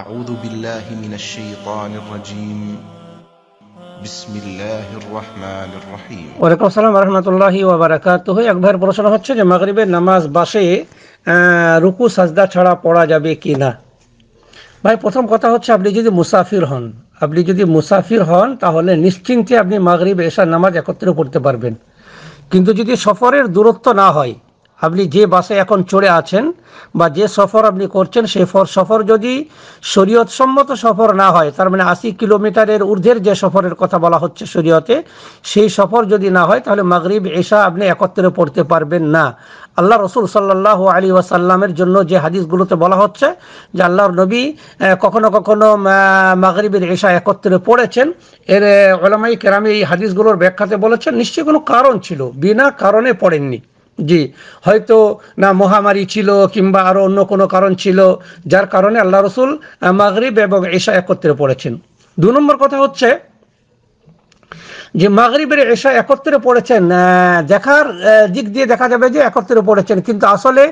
أعوذ بالله من الشيطان الرجيم بسم الله الرحمن الرحيم ওয়ালাইকুম আসসালাম ورحمة الله وبركاته أكبر এক حدث جمع হচ্ছে نماز মাগরিবের নামাজ বাসে রুকু সাজদা ছাড়া পড়া যাবে কি না ভাই প্রথম কথা হচ্ছে আপনি যদি মুসাফির হন আপনি যদি মুসাফির হন তাহলে নিশ্চিন্তে আপনি মাগরিব এসা নামাজ একত্রে পড়তে পারবেন কিন্তু যদি সফরের দূরত্ব না হয় আপনি যে বাসে এখন চড়ে আছেন বা যে সফর আপনি করছেন সেই সফর যদি শরীয়তসম্মত সফর না হয় তার মানে আশি কিলোমিটারের ঊর্ধ্বের যে সফরের কথা বলা হচ্ছে শরীয়তে সেই সফর যদি না হয় তাহলে মাগরীব এসা আপনি একত্রে পড়তে পারবেন না আল্লাহ রসুল সাল্লাহ আলী ওয়াসাল্লামের জন্য যে হাদিসগুলোতে বলা হচ্ছে যে আল্লাহর নবী কখনো কখনো মাগরিবের এশা একত্রে পড়েছেন এর ওলামাই কেরামে এই হাদিসগুলোর ব্যাখ্যাতে বলেছেন নিশ্চয়ই কোনো কারণ ছিল বিনা কারণে পড়েননি জি হয়তো না মহামারী ছিল কিংবা আরো অন্য কোনো কারণ ছিল যার কারণে আল্লাহ রসুল মাগরিব এবং এশা একত্রে পড়েছেন দু নম্বর কথা হচ্ছে যে মাগরিবের এশা একত্রে পড়েছেন দেখার দিক দিয়ে দেখা যাবে যে একত্রে পড়েছেন কিন্তু আসলে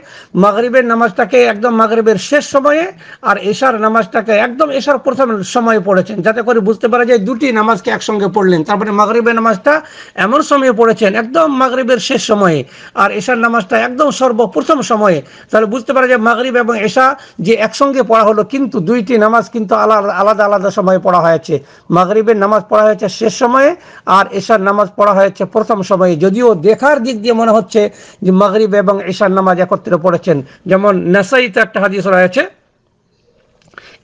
মাগরিবের নামাজটাকে একদম মাগরিবের শেষ সময়ে আর এশার নামাজটাকে একদম এশার প্রথম সময়ে পড়েছেন যাতে করে বুঝতে পারা যায় দুটি নামাজকে একসঙ্গে পড়লেন তারপরে মাগরিবের নামাজটা এমন সময়ে পড়েছেন একদম মাগরিবের শেষ সময়ে আর এশার নামাজটা একদম সর্বপ্রথম সময়ে তাহলে বুঝতে পারা যায় মাগরিব এবং এশা যে একসঙ্গে পড়া হলো কিন্তু দুইটি নামাজ কিন্তু আলাদা আলাদা আলাদা সময়ে পড়া হয়েছে মাগরিবের নামাজ পড়া হয়েছে শেষ সময়ে আর এশার নামাজ পড়া হয়েছে প্রথম সময়ে যদিও দেখার দিক দিয়ে মনে হচ্ছে যে মাগরিব এবং এশার নামাজ একত্রে পড়েছেন যেমন নাসাইতে একটা হাদিস রয়েছে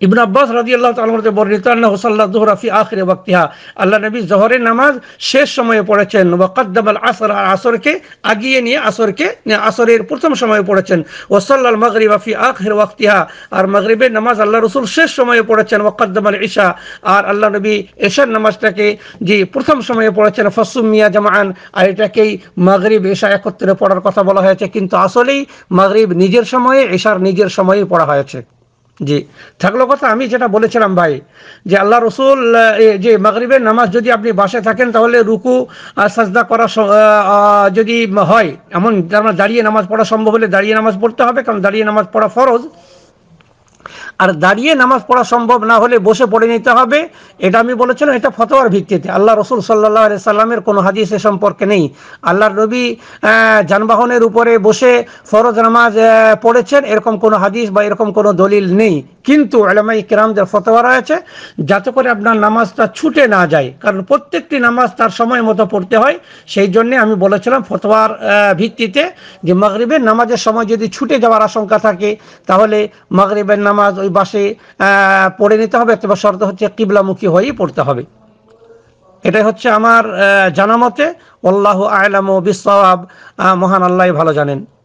ইবন আব্বাস রাজি আল্লাহ তালতে বর্ণিত হোসাল্লা জোহরাফি আখরে বক্তিহা আল্লাহ নবী জহরের নামাজ শেষ সময়ে পড়েছেন ওয়াকদ্দামাল আসর আর আসরকে আগিয়ে নিয়ে আসরকে আসরের প্রথম সময়ে পড়েছেন ওসাল্লাল মগরিব আফি আখের ওয়াক্তিহা আর মাগরিবের নামাজ আল্লাহ রসুল শেষ সময়ে পড়েছেন ওয়াকদ্দামাল ঈশা আর আল্লাহ নবী এশার নামাজটাকে যে প্রথম সময়ে পড়েছেন মিয়া জামান আর এটাকেই মাগরিব এশা একত্রে পড়ার কথা বলা হয়েছে কিন্তু আসলেই মাগরিব নিজের সময়ে এশার নিজের সময়ে পড়া হয়েছে জি থাকলো কথা আমি যেটা বলেছিলাম ভাই যে আল্লাহ রসুল যে মাগরীবের নামাজ যদি আপনি বাসে থাকেন তাহলে রুকু সাজদা করা যদি হয় এমন দাঁড়িয়ে নামাজ পড়া সম্ভব হলে দাঁড়িয়ে নামাজ পড়তে হবে কারণ দাঁড়িয়ে নামাজ পড়া ফরজ আর দাঁড়িয়ে নামাজ পড়া সম্ভব না হলে বসে পড়ে নিতে হবে এটা আমি বলেছিলাম এটা ফতোয়ার ভিত্তিতে আল্লাহ রসুল সাল্লাহ আলি সাল্লামের কোনো হাদিস এ সম্পর্কে নেই আল্লাহর নবী যানবাহনের উপরে বসে ফরজ নামাজ পড়েছেন এরকম কোনো হাদিস বা এরকম কোনো দলিল নেই কিন্তু আলামাই কিরামদের ফতোয়া রয়েছে যাতে করে আপনার নামাজটা ছুটে না যায় কারণ প্রত্যেকটি নামাজ তার সময় মতো পড়তে হয় সেই জন্যে আমি বলেছিলাম ফতোয়ার ভিত্তিতে যে মাগরিবের নামাজের সময় যদি ছুটে যাওয়ার আশঙ্কা থাকে তাহলে মাগরিবের নামাজ ওই বাসে পড়ে নিতে হবে অথবা শর্ত হচ্ছে কিবলামুখী হয়েই পড়তে হবে এটাই হচ্ছে আমার জানামতে আল্লাহ আয়লাম বিশ্বাব মহান আল্লাহ ভালো জানেন